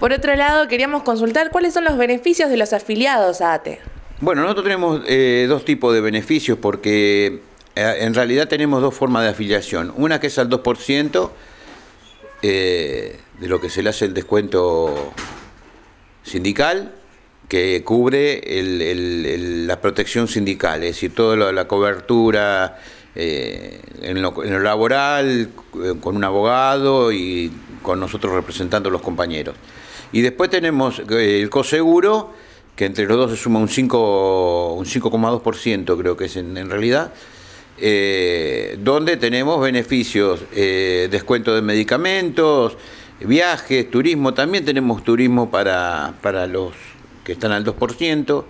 Por otro lado, queríamos consultar cuáles son los beneficios de los afiliados a ATE. Bueno, nosotros tenemos eh, dos tipos de beneficios porque eh, en realidad tenemos dos formas de afiliación. Una que es al 2% eh, de lo que se le hace el descuento sindical que cubre la protección sindical, es decir, toda la, cobertura en, lo, en, lo, laboral, eh, con un abogado y con nosotros representando a los compañeros. Y después tenemos eh, el coseguro, que entre los dos se suma un 5,2%, un creo que es en, realidad, eh, donde tenemos beneficios, descuento de medicamentos, viajes, turismo, también tenemos turismo para, los que están al 2%.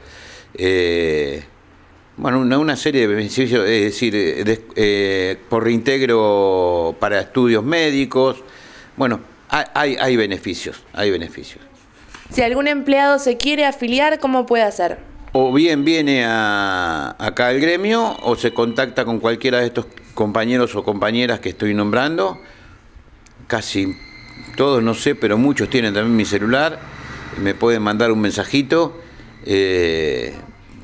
Bueno, una, serie de beneficios, es decir, eh, eh, por reintegro para estudios médicos. Bueno, hay, hay beneficios, hay beneficios. Si algún empleado se quiere afiliar, ¿cómo puede hacer? O bien viene acá al gremio o se contacta con cualquiera de estos compañeros o compañeras que estoy nombrando. Casi todos, no sé, pero muchos tienen también mi celular. Me pueden mandar un mensajito. Eh,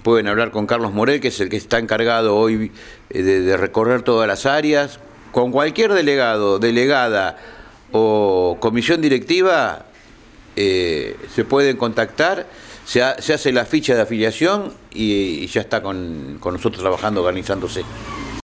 pueden hablar con Carlos Morel, que es el que está encargado hoy eh, de, recorrer todas las áreas. Con cualquier delegado, delegada o comisión directiva, eh, se pueden contactar, se, hace la ficha de afiliación y, ya está con, con nosotros trabajando, organizándose.